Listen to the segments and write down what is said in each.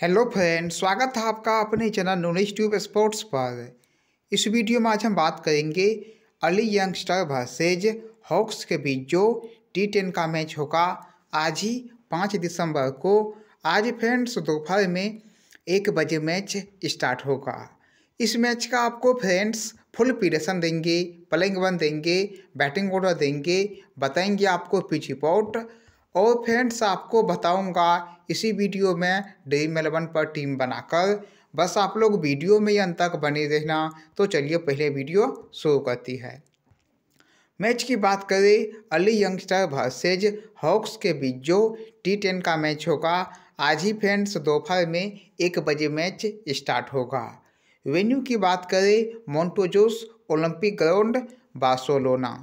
hello friend स्वागत है आपका अपने चैनल नॉलेज ट्यूब स्पोर्ट्स पर इस वीडियो में आज हम बात करेंगे अली यंगस्टर वर्सेज हॉक्स के बीच जो टी टेन का मैच होगा आज ही पाँच दिसंबर को आज फ्रेंड्स दोपहर में एक बजे मैच स्टार्ट होगा इस मैच का आपको फ्रेंड्स फुल पीरेशन देंगे प्लेइंग वन देंगे बैटिंग ऑर्डर देंगे बताएंगे आपको पिच रिपोर्ट और फ्रेंड्स आपको बताऊंगा इसी वीडियो में ड्रीम इलेवन पर टीम बनाकर बस आप लोग वीडियो में ही अंत तक बने रहना तो चलिए पहले वीडियो शुरू करती है मैच की बात करें अली यंगस्टर वर्सेज हॉक्स के बीच जो टी टेन का मैच होगा आज ही फ्रेंड्स दोपहर में एक बजे मैच स्टार्ट होगा वेन्यू की बात करें मोन्टोजोस ओलंपिक ग्राउंड बार्सोलोना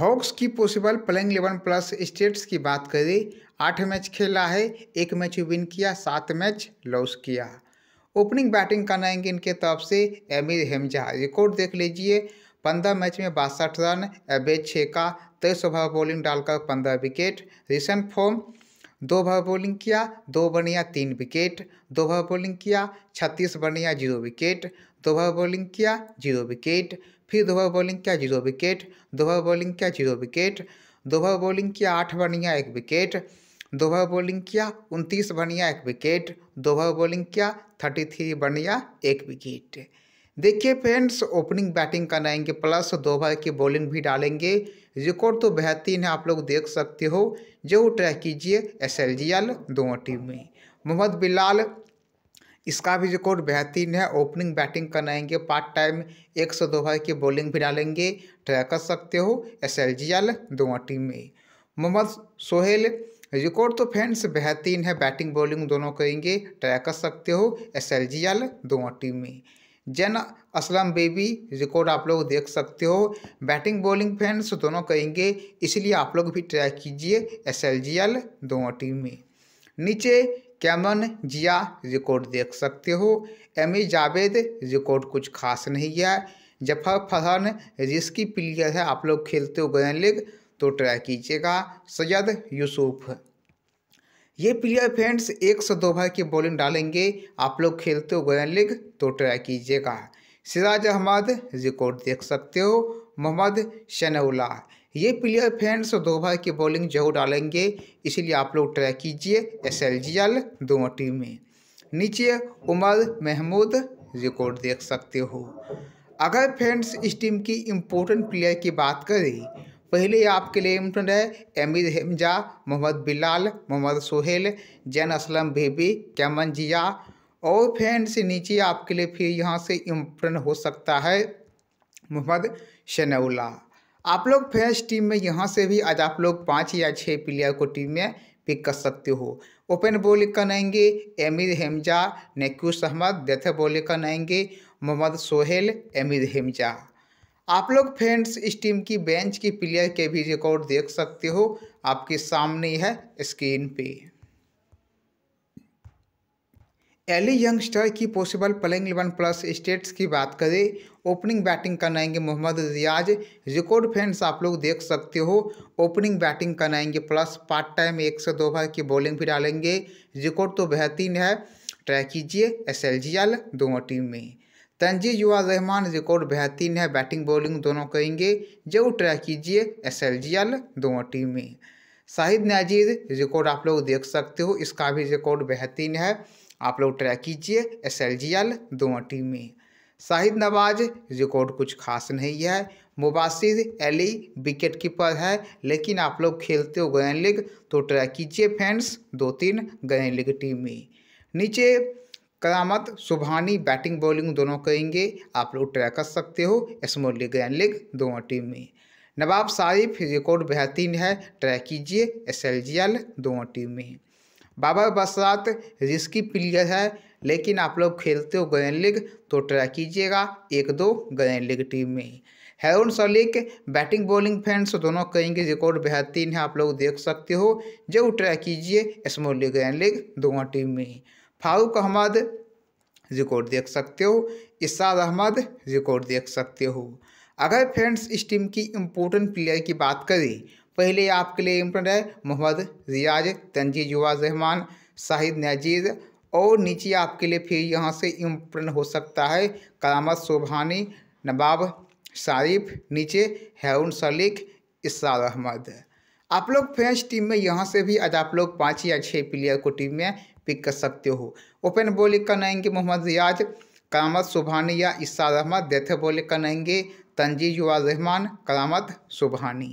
हॉक्स की possible playing eleven plus stats की बात करें आठ मैच खेला है एक मैच विन किया सात मैच लॉस किया ओपनिंग बैटिंग करनाएंगे इनके तरफ से एमिर हेमजा रिकॉर्ड देख लीजिए पंद्रह मैच में बासठ रन एवरेज छः का तेईस ओवर बॉलिंग डालकर पंद्रह विकेट रिसेंट फॉर्म दो ओवर बॉलिंग किया दो बनिया तीन विकेट दो ओवर बॉलिंग किया छत्तीस बनिया जीरो विकेट दो ओवर बॉलिंग किया जीरो विकेट फिर दोबारा बॉलिंग क्या जीरो विकेट दोबारा बॉलिंग क्या जीरो विकेट दोबारा बॉलिंग किया आठ बनिया एक विकेट दोबारा बॉलिंग किया उनतीस बनिया एक विकेट दोबारा बॉलिंग किया थर्टी थ्री बनिया एक विकेट देखिए फ्रेंड्स ओपनिंग बैटिंग कराएंगे प्लस दो की बॉलिंग भी डालेंगे रिकॉर्ड तो बेहतरीन है आप लोग देख सकते हो जो ट्रैक कीजिए एस एल जी एल दोनों टीम में मोहम्मद बिलाल इसका भी रिकॉर्ड बेहतरीन है ओपनिंग बैटिंग कराएंगे पार्ट टाइम एक सौ दो ओवर की बॉलिंग भी डालेंगे ट्राई कर सकते हो एस एल जी एल दोनों टीम में मोहम्मद सोहेल रिकॉर्ड तो फ्रेंड्स बेहतरीन है बैटिंग बॉलिंग दोनों करेंगे ट्राई कर सकते हो एस एल जी एल दोनों टीम में जैन असलम बेबी रिकॉर्ड आप लोग देख सकते हो बैटिंग बॉलिंग फैंस दोनों करेंगे इसलिए आप लोग भी ट्राई कीजिए एस एल जी एल दोनों टीम में नीचे कैमन जिया रिकॉर्ड देख सकते हो एमी जावेद रिकॉर्ड कुछ खास नहीं है जफर फरहन रिस्की प्लेयर है आप लोग खेलते हो ग्रैंड लीग तो ट्राई कीजिएगा सैयद यूसुफ ये प्लेयर फ्रेंड्स एक सौ दो भाई की बॉलिंग डालेंगे आप लोग खेलते हो ग्रैंड लीग तो ट्राई कीजिएगा सिराज अहमद रिकॉर्ड देख सकते हो मोहम्मद शनौला ये प्लेयर फ्रेंड्स तो भाई की बॉलिंग जरूर डालेंगे इसीलिए आप लोग ट्राई कीजिए एस एल जी एल दोनों टीम में नीचे उमर महमूद रिकॉर्ड देख सकते हो अगर फ्रेंड्स इस टीम की इम्पोर्टेंट प्लेयर की बात करें पहले आपके लिए इम्पोर्टेंट है एमिर हमजा मोहम्मद बिलाल मोहम्मद सोहेल जैन असलम बेबी कैमन जिया और फ्रेंड्स नीचे आपके लिए फिर यहाँ से इम्पोर्टेंट हो सकता है मोहम्मद शनौला आप लोग फैंस टीम में यहाँ से भी आज आप लोग पाँच या छः प्लेयर को टीम में पिक कर सकते हो ओपन बॉलिंग नएंगे एमिर हेमजा नेक्यूस अहमद डेथ बॉलिंग नएंगे मोहम्मद सोहेल एमिर हेमजा आप लोग फ्रेंड्स इस टीम की बेंच की प्लेयर के भी रिकॉर्ड देख सकते हो आपके सामने है स्क्रीन पे एली यंगस्टर की possible playing eleven plus stats की बात करें ओपनिंग बैटिंग करनाएंगे मोहम्मद रियाज रिकॉर्ड फैंस आप लोग देख सकते हो ओपनिंग बैटिंग करनाएंगे प्लस पार्ट टाइम एक से दो भर की बॉलिंग भी डालेंगे रिकॉर्ड तो बेहतरीन है ट्राई कीजिए एस एल जी एल दोनों टीम में तंजी युवा रहमान रिकॉर्ड बेहतरीन है बैटिंग बॉलिंग दोनों करेंगे जरूर ट्राई कीजिए एस एल जी एल दोनों टीम में शाहिद नाजीर रिकॉर्ड आप लोग देख सकते हो इसका भी रिकॉर्ड बेहतरीन है आप लोग ट्राई कीजिए एस एल जी एल दोमटी में शाहिद नवाज रिकॉर्ड कुछ खास नहीं है मुबासिर अली विकेट कीपर है लेकिन आप लोग खेलते हो गैन लीग तो ट्राई कीजिए फैंस दो तीन गैन लीग टीम में नीचे करामत सुबहानी बैटिंग बॉलिंग दोनों करेंगे आप लोग ट्राई कर सकते हो स्मॉल लीग गैन लीग दोनों टीम में नवाब शारिफ रिकॉर्ड बेहतरीन है ट्राई कीजिए एस एल जी एल दोनों टीम में बाबा बरसात रिस्की प्लेयर है लेकिन आप लोग खेलते हो ग्रैंड लीग तो ट्राई कीजिएगा एक दो ग्रैंड लीग टीम में हेरोन सलीक बैटिंग बॉलिंग फैंस दोनों कहेंगे रिकॉर्ड बेहतरीन है आप लोग देख सकते हो जो ट्राई कीजिए स्मॉल लीग ग्रैंड लीग दोनों टीम में फारूक अहमद रिकॉर्ड देख सकते हो इसाद अहमद रिकॉर्ड देख सकते हो अगर फ्रेंड्स इस टीम की इम्पोर्टेंट प्लेयर की बात करें पहले आपके लिए इम्पोर्टेंट है मोहम्मद रियाज तंजी जुआ रहमान शाहिद नजीज और नीचे आपके लिए फिर यहाँ से इम्पोर्टेंट हो सकता है करामत सुबहानी नवाब शारिफ नीचे हैरून शलीक इसार अहमद आप लोग फ्रेंच टीम में यहाँ से भी आज आप लोग पाँच या छः प्लेयर को टीम में पिक कर सकते हो ओपन बॉलिंग का मोहम्मद रियाज करामत सुबहानी या इसार अहमद डेथ बॉलिंग का नाएंगे तंजीज युवा रहमान करामत सुबहानी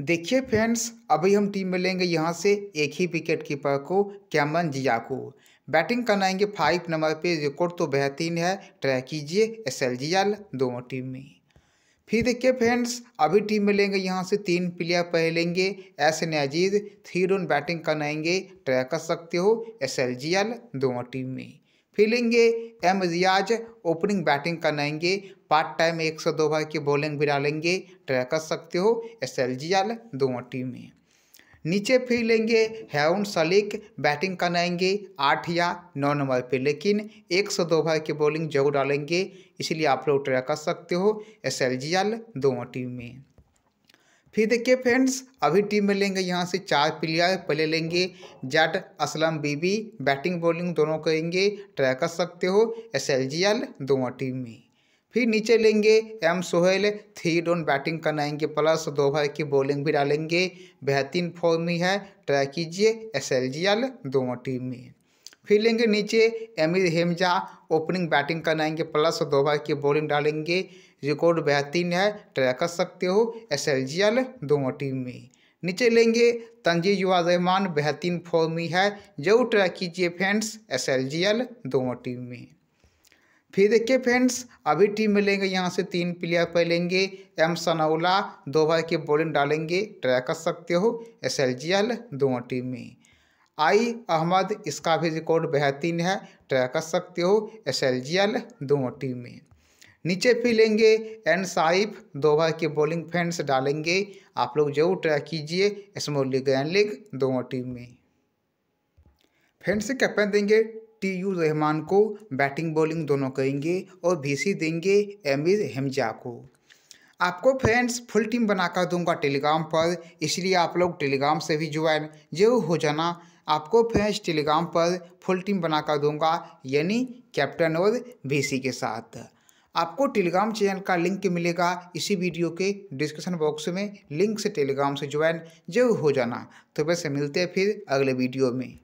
देखिए फ्रेंड्स अभी हम टीम में लेंगे यहाँ से एक ही विकेट कीपर को कैमन जिया को बैटिंग करना आएंगे फाइव नंबर पे रिकॉर्ड तो बेहतरीन है ट्राई कीजिए एस एल जी एल दोनों टीम में फिर देखिए फ्रेंड्स अभी टीम में लेंगे यहाँ से तीन प्लेयर पहले लेंगे S N Aziz three run batting करना आएंगे ट्राई कर सकते हो एस एल जी एल दोनों टीम में फिर लेंगे एम रियाज ओपनिंग बैटिंग करना आएंगे पार्ट टाइम एक सौ दो भाग की बॉलिंग भी डालेंगे ट्राई कर सकते हो एस एल जी आल दोनों टीम में नीचे फिर लेंगे हेउन सलीक बैटिंग आएंगे आठ या नौ नंबर पे लेकिन एक सौ दो भाग की बॉलिंग जरूर डालेंगे इसलिए आप लोग ट्राई कर सकते हो एस एल जी आल दोनों टीम में फिर देखिए फ्रेंड्स अभी टीम में लेंगे यहाँ से चार प्लेयर पहले लेंगे जट असलम बीबी बैटिंग बॉलिंग दोनों करेंगे ट्राई कर सकते हो एस एल जी एल दोनों टीम में फिर नीचे लेंगे M Sohail three down batting करनाएंगे प्लस दो भाई की बॉलिंग भी डालेंगे बेहतरीन फॉर्म ही है ट्राई कीजिए एस एल जी एल दोनों टीम में फिर लेंगे नीचे एमिर हेमजा ओपनिंग बैटिंग कराएंगे प्लस दो भाई की बॉलिंग डालेंगे रिकॉर्ड बेहतरीन है ट्राई कर सकते हो एस एल जी एल दोनों टीम में नीचे लेंगे तंजीर रहमान बेहतरीन फॉर्मी है जरूर ट्राई कीजिए friends S L G L दोनों टीम में फिर देखिए फ्रेंड्स अभी टीम में लेंगे यहाँ से तीन प्लेयर पहलेंगे एम सनौला दो भाई की बॉलिंग डालेंगे ट्राई कर सकते हो एस एल जी एल दोनों टीम में आई अहमद इसका भी रिकॉर्ड बेहतरीन है ट्राई कर सकते हो एस एल जी एल दोनों टीम में नीचे फिर लेंगे एन साइफ दो भाई की बॉलिंग फ्रेंड्स डालेंगे आप लोग जरूर ट्राई कीजिए स्मॉल लीग एन लीग दोनों टीम में फ्रेंड्स कैप्टन देंगे टी यू रहमान को बैटिंग बॉलिंग दोनों करेंगे और भीसी देंगे एमिर हमजा को आपको फ्रेंड्स फुल टीम बनाकर दूंगा टेलीग्राम पर इसलिए आप लोग टेलीग्राम से भी ज्वाइन जरूर हो जाना आपको फ्रेंड्स टेलीग्राम पर फुल टीम बनाकर दूंगा यानी कैप्टन और बीसी के साथ आपको टेलीग्राम चैनल का लिंक मिलेगा इसी वीडियो के डिस्क्रिप्शन बॉक्स में लिंक से टेलीग्राम से ज्वाइन जरूर हो जाना तो वैसे मिलते हैं फिर अगले वीडियो में